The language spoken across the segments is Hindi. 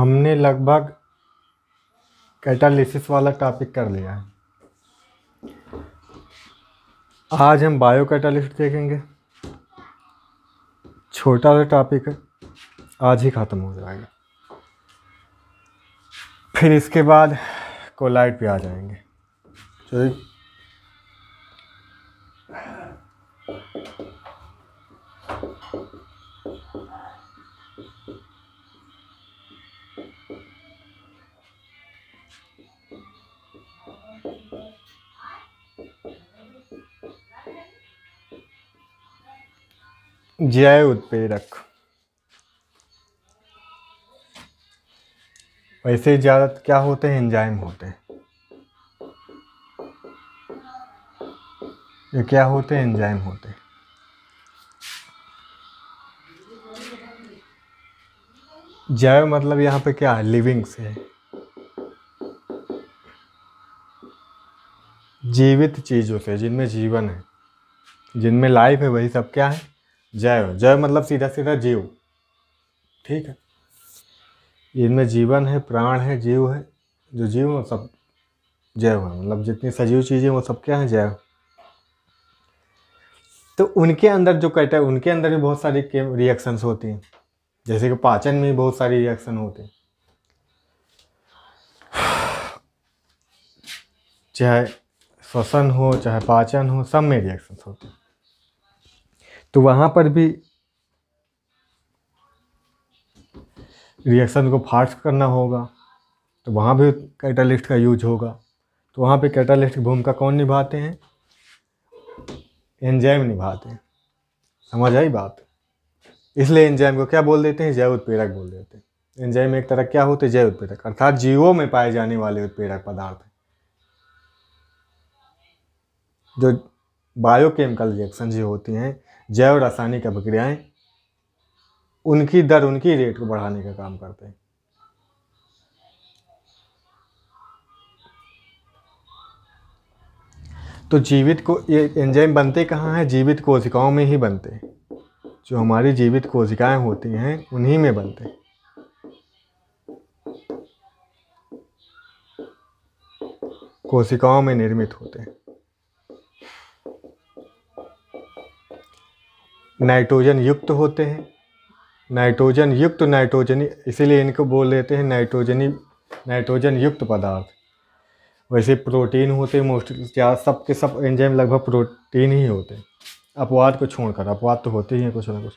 हमने लगभग कैटालिसिस वाला टॉपिक कर लिया है आज हम बायो कैटालिस्ट देखेंगे छोटा सा टॉपिक है आज ही ख़त्म हो जाएगा फिर इसके बाद कोलाइट पे आ जाएंगे चलिए जय उत्पेरक वैसे ज़्यादा क्या होते हैं एंजाइम होते हैं ये क्या होते हैं एंजाइम होते हैं जैव मतलब यहाँ पे क्या है लिविंग से जीवित चीज़ों से जिनमें जीवन है जिनमें लाइफ है वही सब क्या है जय हो जय मतलब सीधा सीधा जीव ठीक है इनमें जीवन है प्राण है जीव है जो जीव है सब जय हो मतलब जितनी सजीव चीज़ें वो सब क्या है जय तो उनके अंदर जो कहते हैं उनके अंदर भी बहुत सारी रिएक्शंस होती हैं जैसे कि पाचन में बहुत सारी रिएक्शन होते हैं चाहे श्वसन हो चाहे पाचन हो सब में रिएक्शंस होते हैं तो वहाँ पर भी रिएक्शन को फास्ट करना होगा तो वहाँ भी कैटालिस्ट का यूज होगा तो वहाँ पे कैटालिस्ट की भूमिका कौन निभाते हैं एंजाइम निभाते हैं समझ आई बात इसलिए एंजाइम को क्या बोल देते हैं जैव उत्प्रेरक बोल देते हैं एंजाइम एक तरह क्या होते हैं जैव उत्प्रेरक अर्थात जीवों में पाए जाने वाले उत्प्रेरक पदार्थ जो बायोकेमिकल रिएक्शन जो होती हैं जैव रासायनिक अभिक्रियाएँ उनकी दर उनकी रेट को बढ़ाने का काम करते हैं तो जीवित को ये एंजाइम बनते कहाँ हैं जीवित कोशिकाओं में ही बनते हैं जो हमारी जीवित कोशिकाएं होती हैं उन्हीं में बनते हैं कोशिकाओं में निर्मित होते हैं नाइट्रोजन युक्त होते हैं नाइट्रोजन युक्त नाइट्रोजनी इसीलिए इनको बोल लेते हैं नाइट्रोजनी नाइट्रोजन युक्त पदार्थ वैसे प्रोटीन होते हैं मोस्टली क्या सब के सब एंजाइम लगभग प्रोटीन ही होते हैं अपवाद को छोड़कर अपवाद तो होते ही हैं कुछ ना कुछ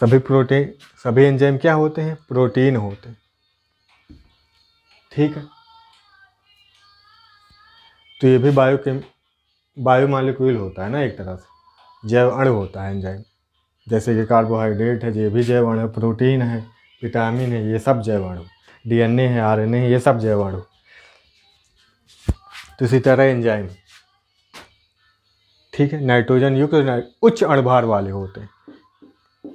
सभी प्रोटीन सभी एंजाइम क्या होते हैं प्रोटीन होते हैं ठीक है तो ये भी बायो बायो मालिक्यूल होता है ना एक तरह से जैव अणु होता है एंजाइम जैसे कि कार्बोहाइड्रेट है ये भी जैव अणु प्रोटीन है विटामिन है ये सब जैव अणु डीएनए है आरएनए है ये सब जैव अणु तो इसी तरह एंजाइम ठीक है नाइट्रोजन युक्त उच्च अणुभार वाले होते हैं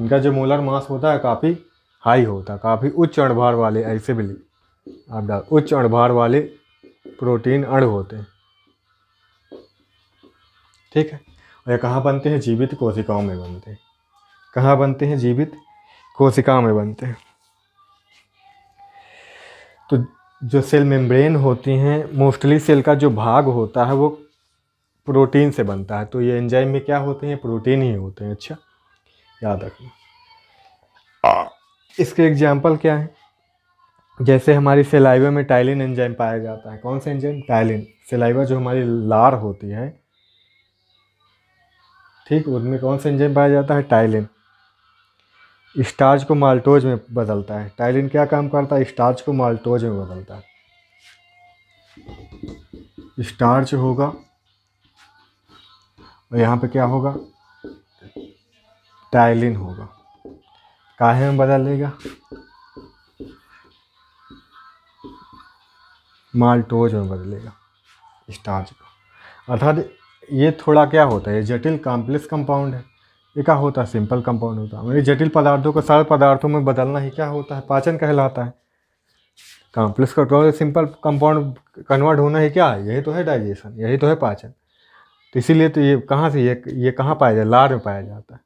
इनका जो मोलर मास होता है काफ़ी हाई होता है काफ़ी उच्च अणुभार वाले ऐसे भी आप डाल उच्च अणुभार वाले प्रोटीन अणु होते हैं ठीक है वे कहाँ बनते हैं जीवित कोशिकाओं में बनते हैं कहाँ बनते हैं जीवित कोशिकाओं में बनते हैं तो जो सेल मेम्ब्रेन होती हैं मोस्टली सेल का जो भाग होता है वो प्रोटीन से बनता है तो ये एंजाइम में क्या होते हैं प्रोटीन ही होते हैं अच्छा याद रखना इसके एग्जाम्पल क्या है जैसे हमारी सेलाइवा में टाइलिन एंजाइम पाया जाता है कौन सा एंजाइम टाइलिन सेलाइवा जो हमारी लार होती है ठीक उनमें कौन सा एंजाइम पाया जाता है टाइलिन स्टार्च को माल्टोज में बदलता है टाइलिन क्या काम करता है स्टार्च को माल्टोज में बदलता है स्टार्च होगा और यहाँ पे क्या होगा टाइलिन होगा काहे में बदलेगा माल्टोज में बदलेगा स्टार्च को अर्थात ये थोड़ा क्या होता है ये जटिल कॉम्प्लेक्स कंपाउंड है क्या होता है सिंपल कंपाउंड होता है मतलब जटिल पदार्थों को सरल पदार्थों में बदलना ही क्या होता है पाचन कहलाता है complex compound simple compound convert होना ही क्या है यही तो है डाइजेशन यही तो है पाचन तो इसीलिए तो ये कहाँ से ये ये कहाँ पाया जाए लार में पाया जाता है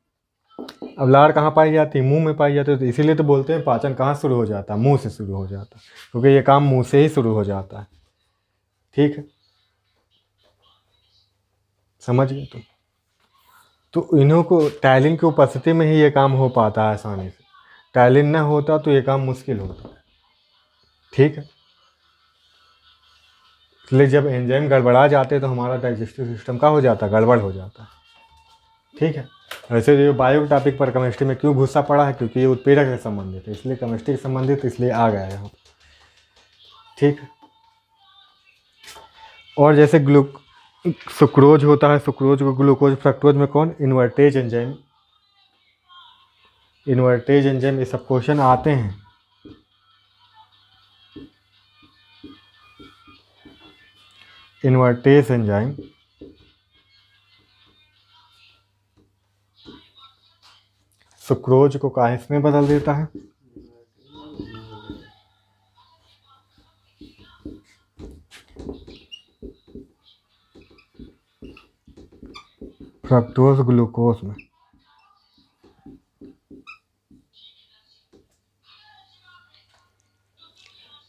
अब लार कहाँ पाई जाती है मुँह में पाई जाती है तो इसीलिए तो बोलते हैं पाचन कहाँ शुरू हो जाता है मुँह से शुरू हो जाता है क्योंकि ये काम मुँह से ही शुरू हो जाता है ठीक है समझ गए तुम तो इन्हों को टैलिन की उपस्थिति में ही ये काम हो पाता है आसानी से टैलिन ना होता तो ये काम मुश्किल होता है ठीक है इसलिए जब एंजाइम गड़बड़ा जाते तो हमारा डाइजेस्टिव सिस्टम का हो जाता गड़बड़ हो जाता है ठीक है वैसे ये बायो टॉपिक पर केमिस्ट्री में क्यों घुसा पड़ा है क्योंकि ये उत्पीड़क से संबंधित है इसलिए केमिस्ट्री से संबंधित इसलिए आ गया है ठीक और जैसे ग्लूक सुक्रोज होता है सुक्रोज को ग्लूकोज फ्रक्टोज में कौन इन्वर्टेज एंजाइम इन्वर्टेज एंजाइम ये सब क्वेश्चन आते हैं इन्वर्टेज एंजाइम सुक्रोज को काहिस में बदल देता है फ्रक्टोज ग्लूकोज में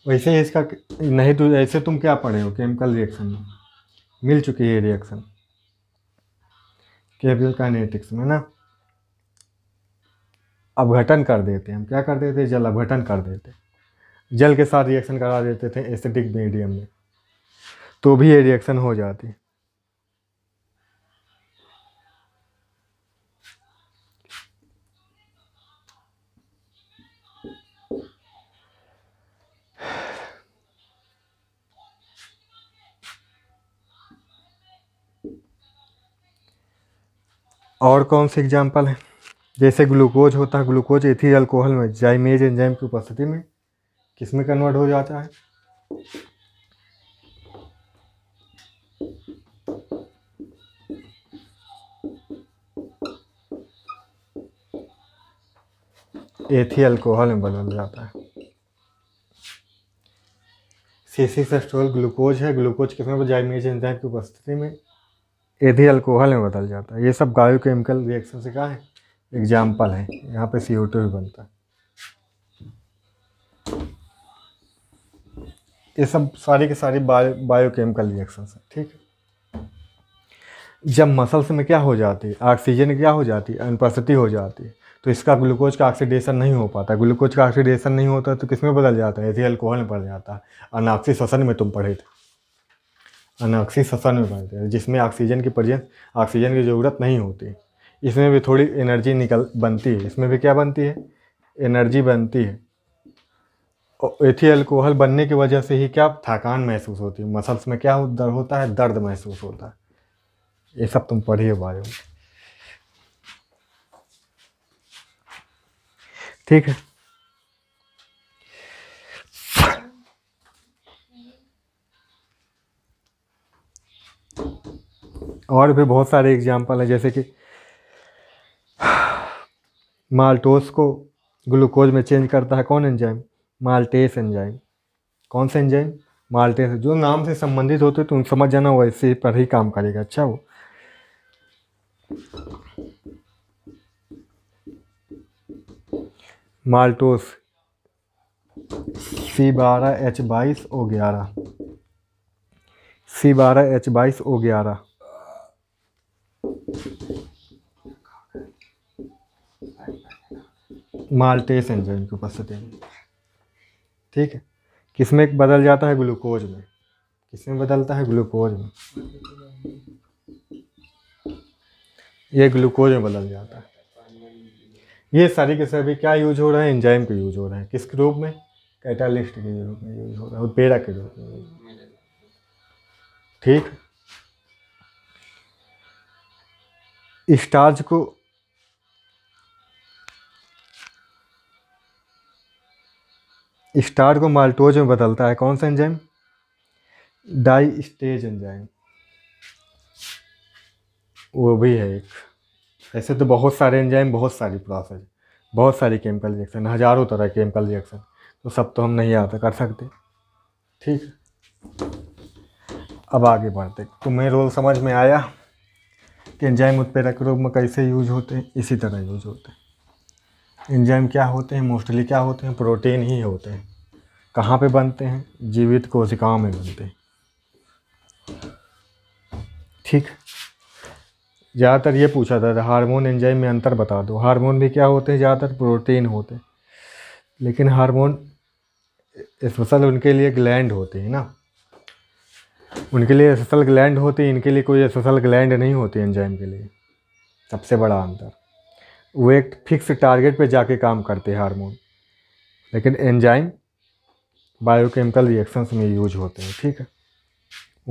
वैसे इसका नहीं तो ऐसे तुम क्या पढ़े हो केमिकल रिएक्शन में मिल चुकी है रिएक्शन केमिकल काइनेटिक्स में ना अपघटन कर देते हैं हम क्या कर देते जल अपघटन कर देते जल के साथ रिएक्शन करा देते थे एसिडिक मीडियम में तो भी ये रिएक्शन हो जाती और कौन से एग्जाम्पल हैं जैसे ग्लूकोज होता है ग्लूकोज एथिल अल्कोहल में जाइमेज एंजाइम की उपस्थिति में किसमें कन्वर्ट हो जाता है एथी अल्कोहल में बदल जाता है सीसी सेस्ट्रोल ग्लूकोज है ग्लूकोज किसमें जाइमेज एंजाइम की उपस्थिति में एधी अल्कोहल में बदल जाता है ये सब गायो केमिकल रिएक्शन से क्या है एग्जाम्पल है यहाँ पे सी ओ टू भी बनता है ये सब सारी के सारी बायो बायोकेमिकल रिएक्शन है ठीक है जब मसल्स में क्या हो जाती है ऑक्सीजन क्या हो जाती है अनुपस्थिति हो जाती है तो इसका ग्लूकोज का ऑक्सीडेशन नहीं हो पाता ग्लूकोज का ऑक्सीडेशन नहीं होता तो किस में बदल जाता है एथिल अल्कोहल में बदल जाता है अनाक्सी श्वसन में तुम पढ़े थे अनऑक्सी ससन में बनते हैं जिसमें ऑक्सीजन की प्रजेंस ऑक्सीजन की ज़रूरत नहीं होती इसमें भी थोड़ी एनर्जी निकल बनती है इसमें भी क्या बनती है एनर्जी बनती है एथी अल्कोहल बनने की वजह से ही क्या थकान महसूस होती है मसल्स में क्या दर्द होता है दर्द महसूस होता है ये सब तुम पढ़िए बारे में ठीक है और भी बहुत सारे एग्जाम्पल हैं जैसे कि माल्टोस को ग्लूकोज में चेंज करता है कौन एंजाइम माल्टेस एंजाइम कौन सा एंजाइम माल्टेस जो नाम से संबंधित होते तो उन समझ जाना वैसे पर ही काम करेगा अच्छा वो माल्टोस सी बारह एच बाईस ओ ग्यारह सी बारह एच बाईस ओ ग्यारह माल्टेस एंजाइम की उपस्थिति में ठीक है किस में बदल जाता है ग्लूकोज में किस में बदलता है ग्लूकोज में ये ग्लूकोज में बदल जाता है ये सारी के सभी क्या यूज हो रहा है एंजाइम के यूज हो रहा है किस रूप में कैटालिस्ट के रूप में यूज हो रहा है और पेड़ा के रूप में ठीक स्टार्च को स्टार को माल्टोज में बदलता है कौन सा एंजाइम डाई स्टेज एंजाइम वो भी है एक ऐसे तो बहुत सारे एंजाइम बहुत सारी प्रोसेस बहुत सारी केमिकल रिएक्शन हज़ारों तरह के केमिकल रिएक्शन तो सब तो हम नहीं आता कर सकते ठीक अब आगे बढ़ते तुम्हें रोल समझ में आया कि एंजाइम उत्प्रेरक रोग में कैसे यूज होते हैं इसी तरह यूज होते हैं एंजाइम क्या होते हैं मोस्टली क्या होते हैं प्रोटीन ही होते हैं कहाँ पे बनते हैं जीवित कोशिकाओं में बनते हैं ठीक ज़्यादातर ये पूछा था हार्मोन एंजाइम में अंतर बता दो हार्मोन भी क्या होते हैं ज़्यादातर प्रोटीन होते हैं लेकिन हार्मोन स्पेशल उनके लिए ग्लैंड होते हैं ना उनके लिए स्पेशल ग्लैंड होते हैं इनके लिए कोई स्पेशल ग्लैंड नहीं होती एंजाइम के लिए सबसे बड़ा अंतर वो एक फिक्स टारगेट पे जाके काम करते हैं हार्मोन लेकिन एंजाइम बायोकेमिकल रिएक्शंस में यूज होते हैं ठीक है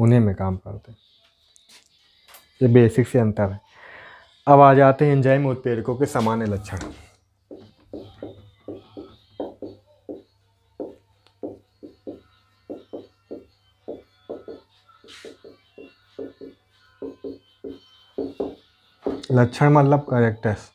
उन्हीं में काम करते हैं ये बेसिक से अंतर है अब आ जाते हैं एंजाइम उत्पेरकों के सामान्य लक्षण लक्षण मतलब करेक्टस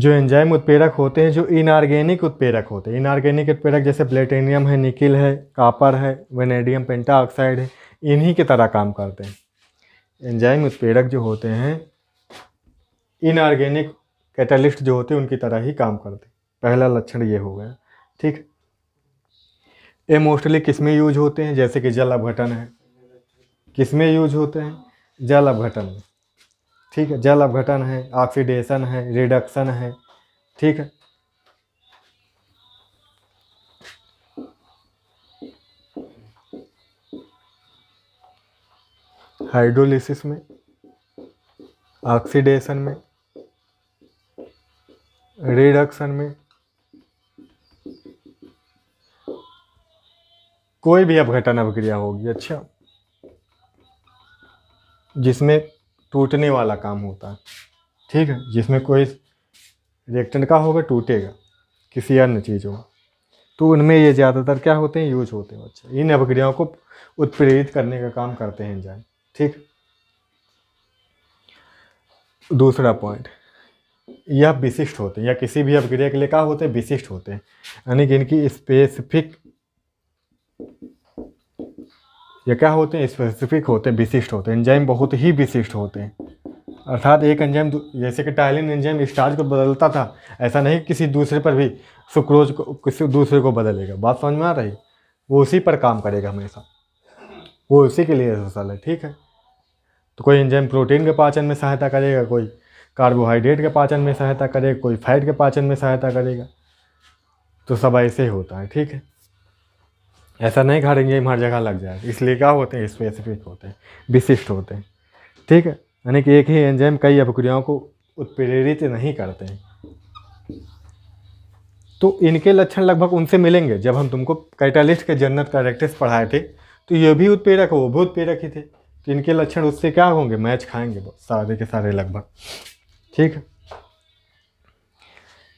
जो एंजाइम उत्प्रेरक होते हैं जो इनऑर्गेनिक उत्प्रेरक होते हैं इनऑर्गेनिक उत्प्रेरक जैसे प्लेटेनियम है निकिल है कापर है वेनेडियम पेंटा ऑक्साइड है इन्हीं की तरह काम करते हैं एंजाइम उत्प्रेरक जो होते हैं इनऑर्गेनिक कैटलिस्ट जो होते हैं उनकी तरह ही काम करते हैं पहला लक्षण ये हो गया ठीक ये मोस्टली किसमें यूज होते हैं जैसे कि जल अपघटन है किसमें यूज होते हैं जल अपघटन में ठीक है जल अपघटन है ऑक्सीडेशन है रिडक्शन है ठीक है हाइड्रोलिसिस में ऑक्सीडेशन में रिडक्शन में कोई भी अपघटन अभिक्रिया होगी अच्छा जिसमें टूटने वाला काम होता है ठीक है जिसमें कोई रिएक्टेंट का होगा टूटेगा किसी अन्य चीज़ों का तो उनमें ये ज़्यादातर क्या होते हैं यूज होते हैं बच्चे इन अभिक्रियाओं को उत्प्रेरित करने का काम करते हैं जाए ठीक दूसरा पॉइंट यह विशिष्ट होते हैं या किसी भी अभिक्रिया के लिए क्या होते हैं विशिष्ट होते हैं यानी कि इनकी स्पेसिफिक ये क्या होते हैं स्पेसिफिक होते हैं विशिष्ट होते हैं एंजाइम बहुत ही विशिष्ट होते हैं अर्थात एक एंजाइम जैसे कि टाइलिन एंजाइम स्टार्च को बदलता था ऐसा नहीं किसी दूसरे पर भी सुक्रोज को किसी दूसरे को बदलेगा बात समझ में आ रही वो उसी पर काम करेगा हमेशा वो उसी के लिए फसल है ठीक है तो कोई एंजाइम प्रोटीन के पाचन में सहायता करेगा कोई कार्बोहाइड्रेट के पाचन में सहायता करेगा कोई फैट के पाचन में सहायता करेगा तो सब ऐसे ही होता है ठीक है ऐसा नहीं खा हम हर जगह लग जाए इसलिए क्या होते हैं स्पेसिफिक होते हैं विशिष्ट होते हैं ठीक है यानी कि एक ही एंजाइम कई अभिक्रियाओं को उत्प्रेरित नहीं करते हैं तो इनके लक्षण लगभग उनसे मिलेंगे जब हम तुमको कैटालिस्ट के जनरल कैरेक्टर्स पढ़ाए थे तो ये भी उत्प्रेरक वो भी उत्प्रेरक ही थे तो इनके लक्षण उससे क्या होंगे मैच खाएंगे सारे के सारे लगभग ठीक है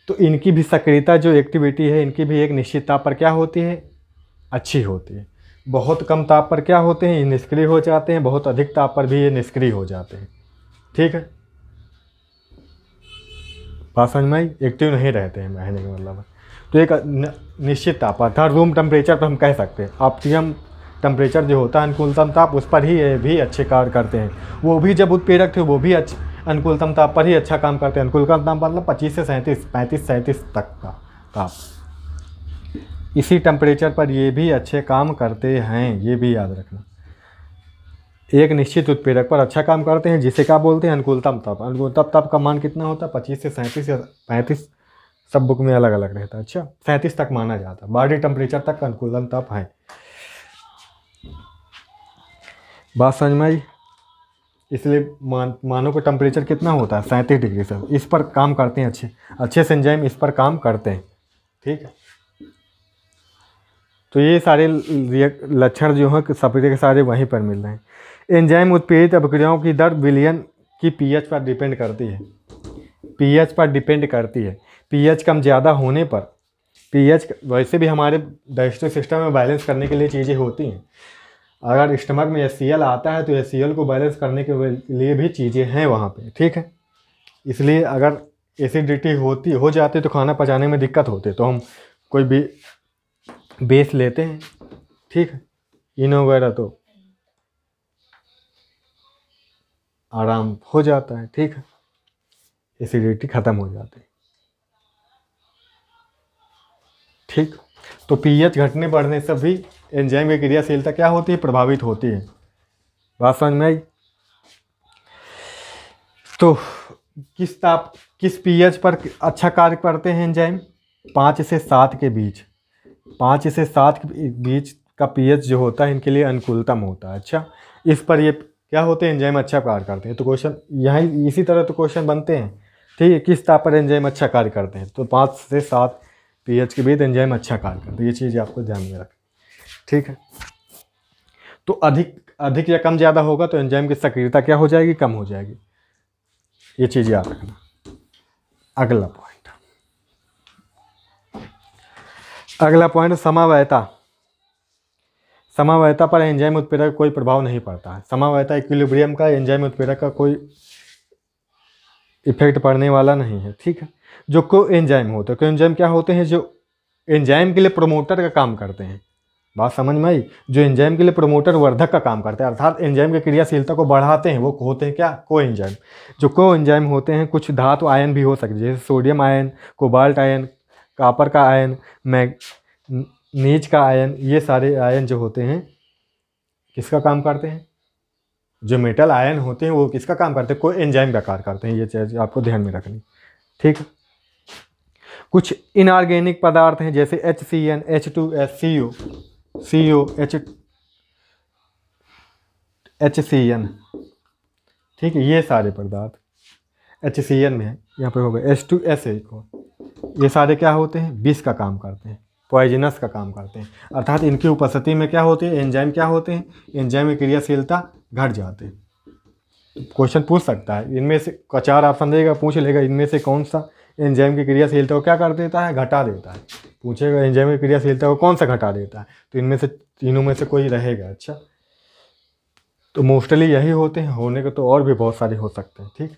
तो इनकी भी सक्रियता जो एक्टिविटी है इनकी भी एक निश्चितता पर क्या होती है अच्छी होती है बहुत कम ताप पर क्या होते हैं ये निष्क्रिय हो जाते हैं बहुत अधिक ताप पर भी ये निष्क्रिय हो जाते हैं ठीक है बात समझ में एक्टिव नहीं रहते हैं महीने के मतलब तो एक निश्चित ताप अर्थात रूम टेम्परेचर पर तो हम कह सकते हैं ऑप्टिमम टेम्परेचर जो होता है अनुकूलतम ताप उस पर ही ये भी अच्छे कार्य करते हैं वो भी जब उत्प्रेरक थे वो भी अच्छे अनुकूलतम ताप पर ही अच्छा काम करते हैं अनुकूलतम ताप मतलब पच्चीस से सैंतीस पैंतीस सैंतीस तक का ताप इसी टेम्परेचर पर ये भी अच्छे काम करते हैं ये भी याद रखना एक निश्चित उत्पीड़क पर अच्छा काम करते हैं जिसे क्या बोलते हैं अनुकूलतम तप अनुकूलतम तप का मान कितना होता है पच्चीस से सैंतीस या पैंतीस सब बुक में अलग अलग रहता है अच्छा सैंतीस तक माना जाता है बॉडी टेम्परेचर तक अनुकूलतम तप है बात समझ में आई इसलिए मान मानव का टेम्परेचर कितना होता है सैंतीस डिग्री से इस पर काम करते हैं अच्छे अच्छे से एंजाइम इस पर काम करते हैं ठीक है तो ये सारे लक्षण जो हैं सप्रिय के सारे वहीं पर मिल रहे हैं एंजाइम उत्पीड़ित अभिक्रियाओं की दर विलियन की पीएच पर डिपेंड करती है पीएच पर डिपेंड करती है पीएच कम ज़्यादा होने पर पीएच वैसे भी हमारे डाइजेस्टिव सिस्टम में बैलेंस करने के लिए चीज़ें होती हैं अगर स्टमक में एस आता है तो एस को बैलेंस करने के लिए भी चीज़ें हैं वहाँ पर ठीक है इसलिए अगर एसिडिटी होती हो जाती तो खाना पचाने में दिक्कत होती तो हम कोई भी बेस लेते हैं ठीक है इनो वगैरह तो आराम हो जाता है ठीक है एसिडिटी ख़त्म हो जाती है ठीक तो पीएच घटने बढ़ने से भी एंजाइम की क्रियाशीलता क्या होती है प्रभावित होती है बात समझ में आई तो किस ताप किस पीएच पर अच्छा कार्य करते हैं एंजाइम पाँच से सात के बीच पाँच से सात के बीच का पीएच जो होता है इनके लिए अनुकूलतम होता है अच्छा इस पर ये क्या होते हैं एंजाइम अच्छा कार्य करते हैं तो क्वेश्चन यहाँ इसी तरह तो क्वेश्चन बनते हैं ठीक है किस ताप पर एंजाइम अच्छा कार्य करते हैं तो पाँच से सात पी के बीच एंजाइम अच्छा कार्य करते हैं ये चीज़ आपको ध्यान में रख ठीक है तो अधिक अधिक या कम ज़्यादा होगा तो एंजाइम की सक्रियता क्या हो जाएगी कम हो जाएगी ये चीज़ याद रखना अगला पॉइंट अगला पॉइंट समावयता समावयता पर एंजाइम उत्पीड़क का कोई प्रभाव नहीं पड़ता है समावयता इक्विलिब्रियम का एंजाइम उत्पीड़क का कोई इफेक्ट पड़ने वाला नहीं है ठीक है जो को एंजाइम होते हैं को एंजाइम क्या होते हैं जो एंजाइम के लिए प्रोमोटर का काम करते हैं बात समझ में आई जो एंजाइम के लिए प्रोमोटर वर्धक का काम करते हैं अर्थात एंजाइम की क्रियाशीलता को बढ़ाते हैं वो होते हैं क्या को एंजाइम जो को एंजाइम होते हैं कुछ धातु आयन भी हो सकते हैं जैसे sodium ion cobalt ion copper का आयन मैग नीच का आयन ये सारे आयन जो होते हैं किसका काम करते हैं जो मेटल आयन होते हैं वो किसका काम करते हैं कोई एंजाइम का कार्य करते हैं ये चीज़ आपको ध्यान में रखनी ठीक कुछ इनऑर्गेनिक पदार्थ हैं जैसे H C N H two S C O C O H H C N ठीक है ये सारे पदार्थ एच सी एन में है यहाँ पर होगा एच टू एस एच ये सारे क्या होते हैं बीस का काम करते हैं पॉइजनस का काम करते हैं अर्थात इनकी उपस्थिति में क्या होते हैं एंजाइम क्या होते हैं एंजाइम की क्रियाशीलता घट जाती है क्वेश्चन पूछ सकता है इनमें से कचार ऑप्शन देगा पूछ लेगा इनमें से कौन सा एंजाइम की क्रियाशीलता को क्या कर देता है घटा देता है पूछेगा एंजाइम की क्रियाशीलता को कौन सा घटा देता है तो इनमें से तीनों में से कोई रहेगा अच्छा तो मोस्टली यही होते हैं होने के तो और भी बहुत सारे हो सकते हैं ठीक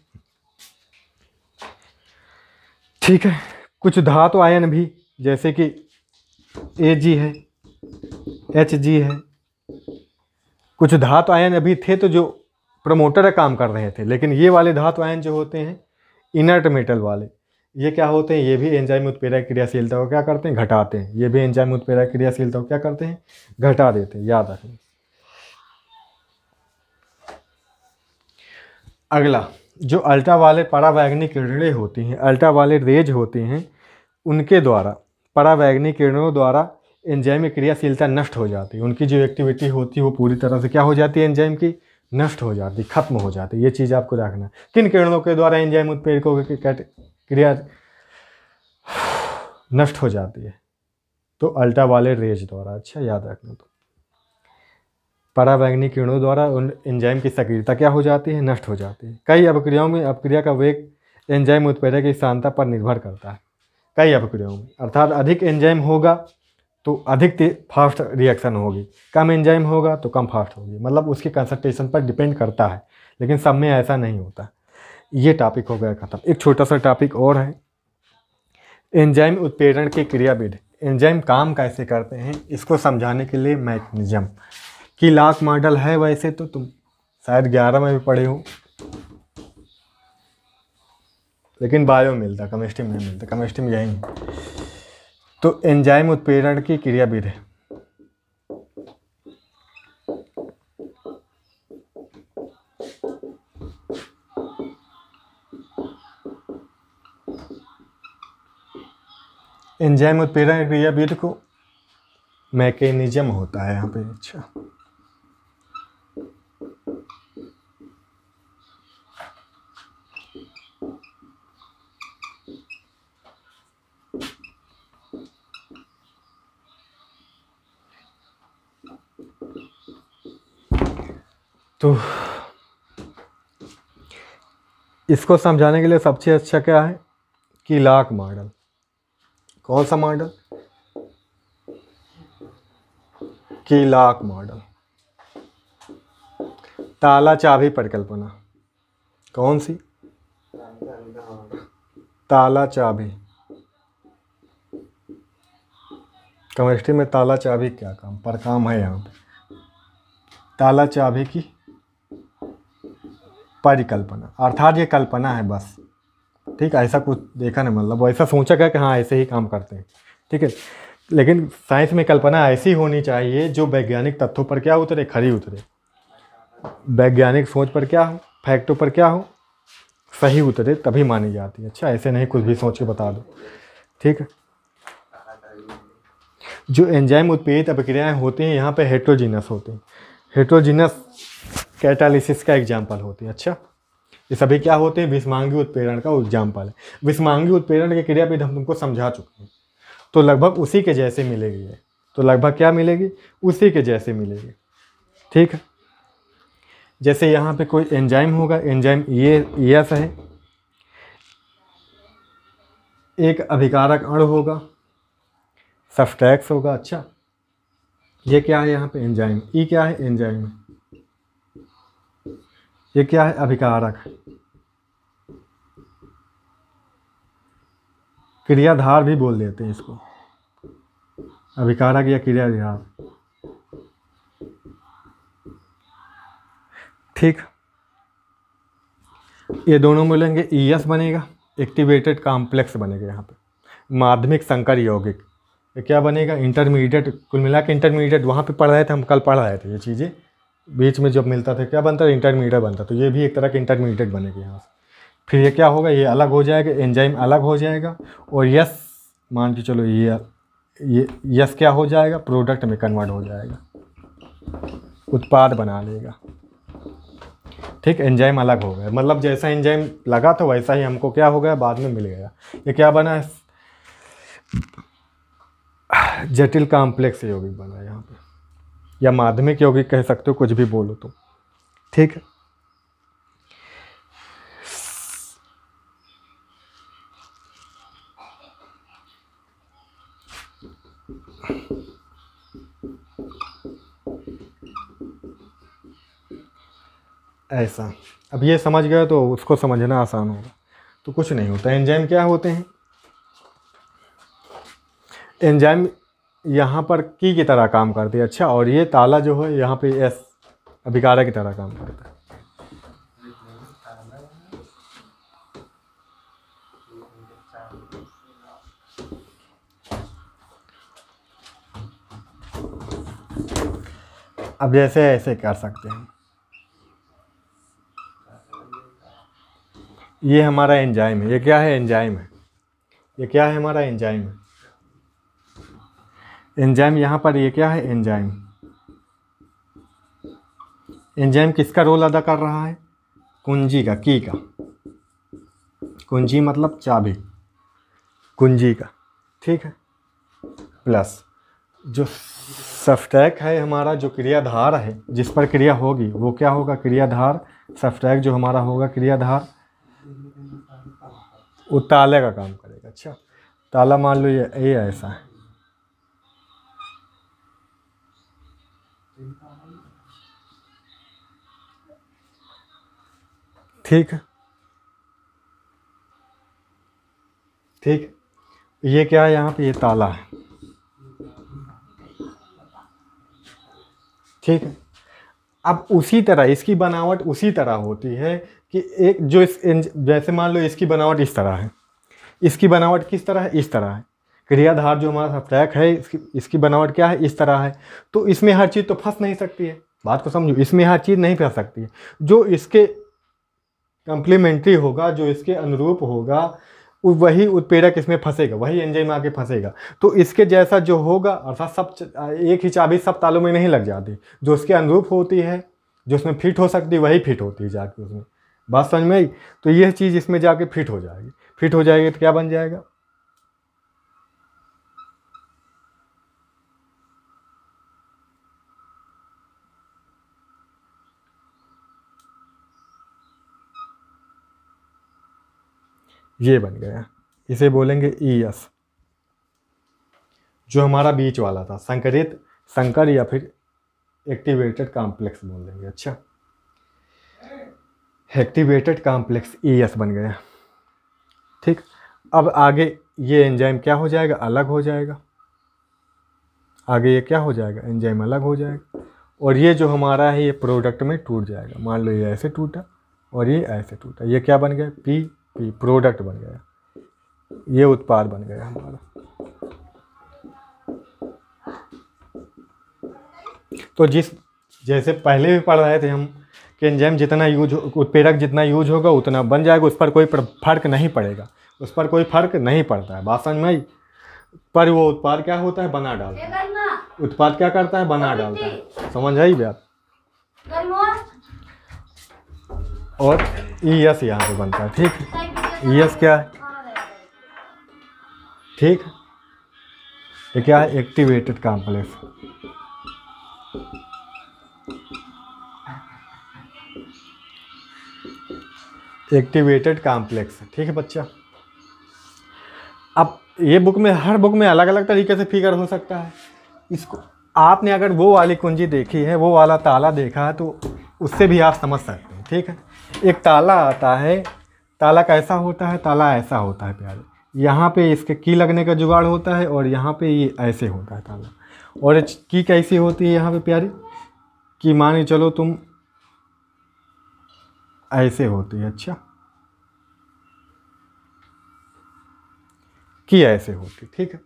ठीक है कुछ धातु तो आयन भी जैसे कि ए जी है एच जी है कुछ धातु तो आयन अभी थे तो जो प्रमोटर काम कर रहे थे लेकिन ये वाले धातु तो आयन जो होते हैं इनर्ट मेटल वाले ये क्या होते हैं ये भी एंजाइम उत्प्रेरक क्रियाशीलता को क्या करते हैं घटाते हैं ये भी एंजाइम उत्प्रेरक क्रियाशीलता को क्या करते हैं घटा देते हैं याद रखें अगला जो अल्ट्रा वाले पारावैग्निक रे होती हैं अल्ट्रा वाले रेज होते हैं उनके द्वारा परावैग्निक किरणों द्वारा एंजाइम की क्रियाशीलता नष्ट हो जाती है उनकी जो एक्टिविटी होती है वो पूरी तरह से क्या हो जाती है एंजाइम की नष्ट हो जाती खत्म हो जाती ये चीज़ आपको रखना किन किरणों के द्वारा एंजाइम उत्पेड़कों की क्रिया नष्ट हो जाती है तो अल्टा वाले रेज द्वारा अच्छा याद रखना तो परावैग्निक किरणों द्वारा उन एंजाइम की सक्रियता क्या हो जाती है नष्ट हो जाती है कई अपक्रियाओं में अपक्रिया का वेग एंजाइम उत्प्रेरक की शांता पर निर्भर करता है कई अपक्रियाओं अर्थात अधिक एंजाइम होगा तो अधिक फास्ट रिएक्शन होगी कम एंजाइम होगा तो कम फास्ट होगी मतलब उसकी कंसनट्रेशन पर डिपेंड करता है लेकिन सब में ऐसा नहीं होता ये टॉपिक हो गया ख़त्म एक छोटा सा टॉपिक और है एंजाइम उत्पीड़न की क्रियाविद एंजाइम काम कैसे करते हैं इसको समझाने के लिए मैकनिज़म की लाख मॉडल है वैसे तो तुम शायद ग्यारह में भी पढ़े हो लेकिन बायो में मिलता केमिस्ट्री में नहीं मिलता केमिस्ट्री में यही है तो एंजाइम उत्प्रेरण की क्रियाविद है एंजाइम उत्प्रेरण क्रियाविद को मैकेनिज्म होता है यहाँ पे अच्छा तो इसको समझाने के लिए सबसे अच्छा क्या है कि लाख मॉडल कौन सा मॉडल की लाख मॉडल ताला चाबी परिकल्पना कौन सी ताला चाबी कमिस्ट्री में ताला चाबी क्या काम पर काम है यहाँ पे ताला चाबी की परिकल्पना अर्थात ये कल्पना है बस ठीक ऐसा कुछ देखा नहीं मतलब ऐसा सोचा गया कि हाँ ऐसे ही काम करते हैं ठीक है लेकिन साइंस में कल्पना ऐसी होनी चाहिए जो वैज्ञानिक तथ्यों पर क्या उतरे खरी उतरे वैज्ञानिक सोच पर क्या हो फैक्टों पर क्या हो सही उतरे तभी मानी जाती है अच्छा ऐसे नहीं कुछ भी सोच के बता दो ठीक है जो एंजाइम उत्पीड़ित अभिक्रियाएँ होती हैं यहाँ पे हेट्रोजीनस होते हैं हेट्रोजिनस कैटालिसिस का एग्जाम्पल होती है अच्छा ये सभी क्या होते हैं विषमांगी उत्पीड़न का एग्जाम्पल है विस्मांगी उत्प्रेरण के भी हम तुमको समझा चुके हैं तो लगभग उसी के जैसे मिलेगी ये तो लगभग क्या मिलेगी उसी के जैसे मिलेगी ठीक है जैसे यहाँ पे कोई एंजाइम होगा एंजाइम ये यस है एक अभिकारक अण होगा सफ्टैक्स होगा अच्छा ये क्या है यहाँ पे एंजाइम ई क्या है एंजाइम है ये क्या है अभिकारक क्रियाधार भी बोल देते हैं इसको अभिकारक या क्रियाधार ठीक ये दोनों मिलेंगे ई e एस बनेगा एक्टिवेटेड कॉम्प्लेक्स बनेगा यहाँ पे माध्यमिक संकर यौगिक क्या बनेगा इंटरमीडिएट कुल मिला के इंटरमीडिएट वहाँ पे पढ़ रहे थे हम कल पढ़ रहे थे ये चीज़ें बीच में जब मिलता था क्या बनता है इंटरमीडिएट बनता तो ये भी एक तरह के इंटरमीडिएट बनेगी यहाँ से फिर ये क्या होगा ये अलग हो जाएगा एंजाइम अलग हो जाएगा और यस मान के चलो ये ये यस क्या हो जाएगा प्रोडक्ट में कन्वर्ट हो जाएगा उत्पाद बना लेगा ठीक एंजाइम अलग हो गया मतलब जैसा एंजाइम लगा था वैसा ही हमको क्या हो गया बाद में मिल गया ये क्या बना है जटिल कॉम्प्लेक्स यौगिक बना यहाँ पर या माध्यमिक यौगिक कह सकते हो कुछ भी बोलो तो ठीक है ऐसा अब ये समझ गया तो उसको समझना आसान होगा तो कुछ नहीं होता एंजाइम क्या होते हैं एंजाइम यहाँ पर की की तरह काम करती है अच्छा और ये ताला जो है यहाँ पे एस अभिकारा की तरह काम करता है अब जैसे ऐसे कर सकते हैं ये हमारा एंजाइम है ये क्या है एंजाइम है ये क्या है हमारा एंजाइम है एंजाइम यहाँ पर ये क्या है एंजाइम एंजाइम किसका रोल अदा कर रहा है कुंजी का की का कुंजी मतलब चाबी कुंजी का ठीक है प्लस जो सफ्टैक है हमारा जो क्रियाधार है जिस पर क्रिया होगी वो क्या होगा क्रियाधार सफ्टैक जो हमारा होगा क्रियाधार वो ताले का काम करेगा अच्छा ताला मान लो ये ये ऐसा है ठीक ठीक ये क्या है यहाँ पे ये ताला है ठीक है अब उसी तरह इसकी बनावट उसी तरह होती है कि एक जो इस जैसे मान लो इसकी बनावट इस तरह है इसकी बनावट किस तरह है इस तरह है क्रियाधार जो हमारा सब्ट्रैक है इसकी इसकी बनावट क्या है इस तरह है तो इसमें हर चीज़ तो फंस नहीं सकती है बात को समझो इसमें हर चीज़ नहीं फंस सकती है जो इसके कंप्लीमेंट्री होगा जो इसके अनुरूप होगा वही उत्पेड़क इसमें फंसेगा वही एंजाइम आके फंसेगा तो इसके जैसा जो होगा अर्थात सब एक ही चाबी सब तालों में नहीं लग जाती जो उसके अनुरूप होती है जो उसमें फिट हो सकती वही फिट होती है जाके उसमें बात समझ में आई तो यह चीज़ इसमें जाके फिट हो जाएगी फिट हो जाएगी तो क्या बन जाएगा ये बन गया इसे बोलेंगे ई e एस जो हमारा बीच वाला था संकरित संकर या फिर एक्टिवेटेड कॉम्प्लेक्स बोल देंगे अच्छा एक्टिवेटेड कॉम्प्लेक्स ई एस बन गया ठीक अब आगे ये एंजाइम क्या हो जाएगा अलग हो जाएगा आगे ये क्या हो जाएगा एंजाइम अलग हो जाएगा और ये जो हमारा है ये प्रोडक्ट में टूट जाएगा मान लो ये ऐसे टूटा और ये ऐसे टूटा ये क्या बन गया पी कि प्रोडक्ट बन गया ये उत्पाद बन गया हमारा तो जिस जैसे पहले भी पढ़ रहे थे हम कि एंजाइम जितना यूज हो जितना यूज होगा उतना बन जाएगा उस पर कोई फर्क नहीं पड़ेगा उस पर कोई फर्क नहीं पड़ता है बासन में पर वो उत्पाद क्या होता है बना डालता है उत्पाद क्या करता है बना डालता है समझ आई बात और ई e एस यहाँ पर बनता है ठीक ई e एस क्या है ठीक ये क्या है एक्टिवेटेड कॉम्प्लेक्स एक्टिवेटेड कॉम्प्लेक्स ठीक है बच्चा अब ये बुक में हर बुक में अलग अलग तरीके से फिगर हो सकता है इसको आपने अगर वो वाली कुंजी देखी है वो वाला ताला देखा है तो उससे भी आप समझ सकते हैं ठीक है एक ताला आता है ताला कैसा होता है ताला ऐसा होता है प्यारे यहाँ पे इसके की लगने का जुगाड़ होता है और यहाँ पे ये ऐसे होता है ताला और की कैसी होती है यहाँ पे प्यारे कि माने चलो तुम ऐसे होती है अच्छा की ऐसे होती ठीक है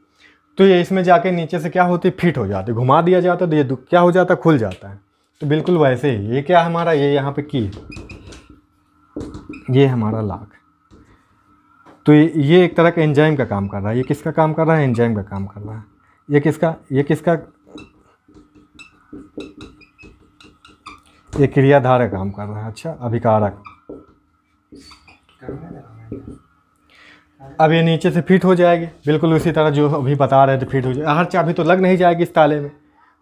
तो ये इसमें जाके नीचे से क्या होती फिट हो जाती घुमा दिया जाता तो ये क्या हो जाता खुल जाता है तो बिल्कुल वैसे ही ये क्या हमारा ये यहाँ पे की ये हमारा लाख तो ये एक तरह का एंजाइम का काम कर रहा है ये किसका काम कर रहा है एंजाइम का काम कर रहा है ये किसका ये किसका ये क्रियाधार का काम कर रहा है अच्छा अभिकारक अब ये नीचे से फिट हो जाएगी बिल्कुल उसी तरह जो अभी बता रहे थे फिट हो जाए हर चाबी तो लग नहीं जाएगी इस ताले में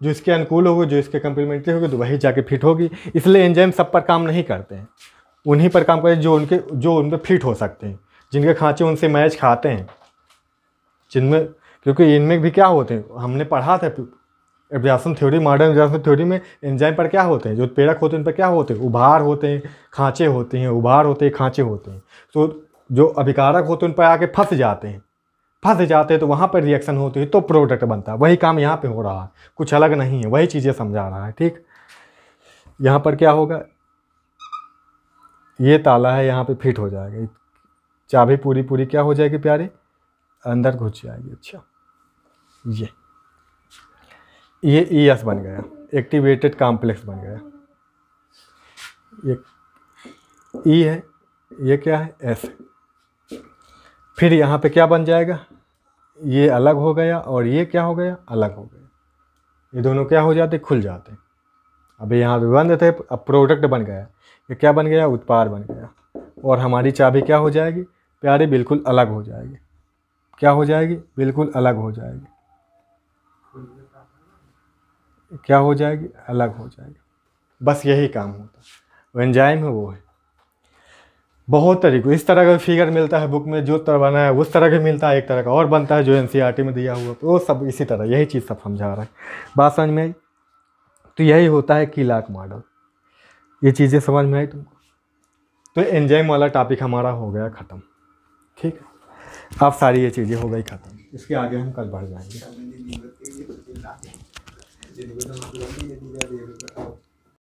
जो इसके अनुकूल होगी जो इसके कम्प्लीमेंट्री होगी तो वही जाके फिट होगी इसलिए एंजाइम सब पर काम नहीं करते हैं उन्हीं पर काम करते जो उनके जो उन पर फिट हो सकते हैं जिनके खाँचे उनसे मैच खाते हैं जिनमें क्योंकि इनमें भी क्या होते हैं हमने पढ़ा था adsorption theory modern adsorption theory में एंजाइम पर क्या होते हैं जो पेड़क होते हैं उन पर क्या होते हैं उभार होते हैं खाँचे होते हैं उभार होते हैं खाँचे होते हैं तो जो अभिकारक होते हैं उन पर आके फंस जाते हैं फंस जाते हैं तो वहाँ पर रिएक्शन होती है तो प्रोडक्ट बनता है वही काम यहाँ पे हो रहा है कुछ अलग नहीं है वही चीज़ें समझा रहा है ठीक यहाँ पर क्या होगा ये ताला है यहाँ पे फिट हो जाएगा चाबी पूरी पूरी क्या हो जाएगी प्यारे अंदर घुस जाएगी अच्छा ये ये ई e एस बन गया एक्टिवेटेड कॉम्प्लेक्स बन गया ये ई e है ये क्या है एस फिर यहाँ पे क्या बन जाएगा ये अलग हो गया और ये क्या हो गया अलग हो गया ये दोनों क्या हो जाते खुल जाते अभी यहाँ पे बंद थे अब प्रोडक्ट बन गया ये क्या बन गया उत्पाद बन गया और हमारी चाबी क्या हो जाएगी प्यारी बिल्कुल अलग हो जाएगी क्या हो जाएगी बिल्कुल अलग हो जाएगी क्या हो जाएगी अलग हो जाएगी बस यही काम होता है एंजाइम है वो है बहुत तरीके इस तरह का फिगर मिलता है बुक में जो तरह बना है उस तरह का मिलता है एक तरह का और बनता है जो एन e में दिया हुआ तो वो सब इसी तरह यही चीज़ सब समझा रहा है बात समझ में आई तो यही होता है किलाक मॉडल ये चीज़ें समझ में आई तुमको तो एंजाइम वाला टॉपिक हमारा हो गया ख़त्म ठीक है अब सारी ये चीज़ें हो गई ख़त्म इसके आगे हम कल बढ़ जाएंगे